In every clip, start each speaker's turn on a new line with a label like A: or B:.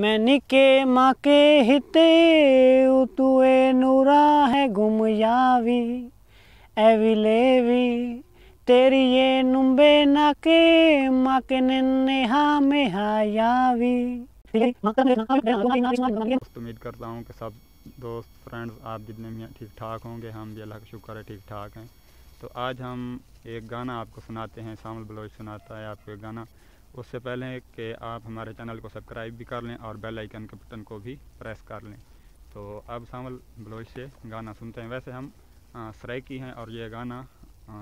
A: मैनिके के हिते उतुए नूरा है गुम यावी एवी लेवी तेरी ये नुम्बे नाके के नन्हे हा में हायावी
B: उम्मीद करता हूँ कि सब दोस्त फ्रेंड्स आप जितने भी ठीक ठाक होंगे हम भी अल्लाह का शुक्र है ठीक ठाक हैं तो आज हम एक गाना आपको सुनाते हैं शामिल बलोच सुनाता है आपको एक गाना उससे पहले कि आप हमारे चैनल को सब्सक्राइब भी कर लें और बेल आइकन के बटन को भी प्रेस कर लें तो अब सांवल बलोच से गाना सुनते हैं वैसे हम सराइकी हैं और ये गाना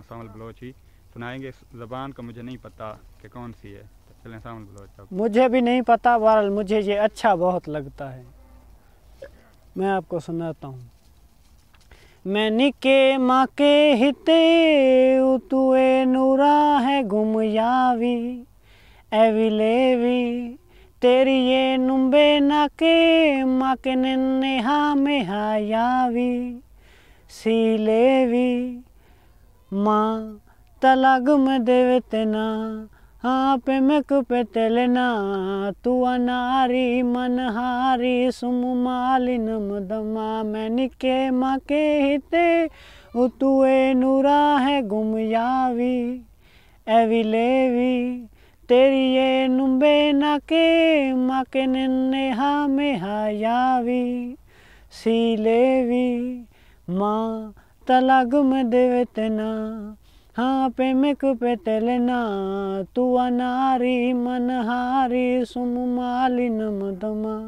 B: सांवल बलोच ही सुनाएंगे ज़बान का मुझे नहीं पता कि कौन सी है तो चलें सांवल बलोच अब मुझे भी नहीं पता
A: बहरल मुझे ये अच्छा बहुत लगता है मैं आपको सुनाता हूँ मैं निके माके हिते उतुए नूरा है गुमयावी यावी एविले भी तेरी ये नुम्बे नाके माके नेहा में हाँ सीले भी माँ में देवतना हाँ पे मेक पे तेलना तू अनारी मनहारी सुम मालिनम मैं निके माँ के हिते उतुए नूरा है गुम एविले एविलेवी तेरी ये नुम्बे नाके माके नन्ने हा में हाँ सी लेवी माँ तला गुम देवतना हाँ पे मेक पे तेलना तू अनारी मनहारी सुम मालिनम दमा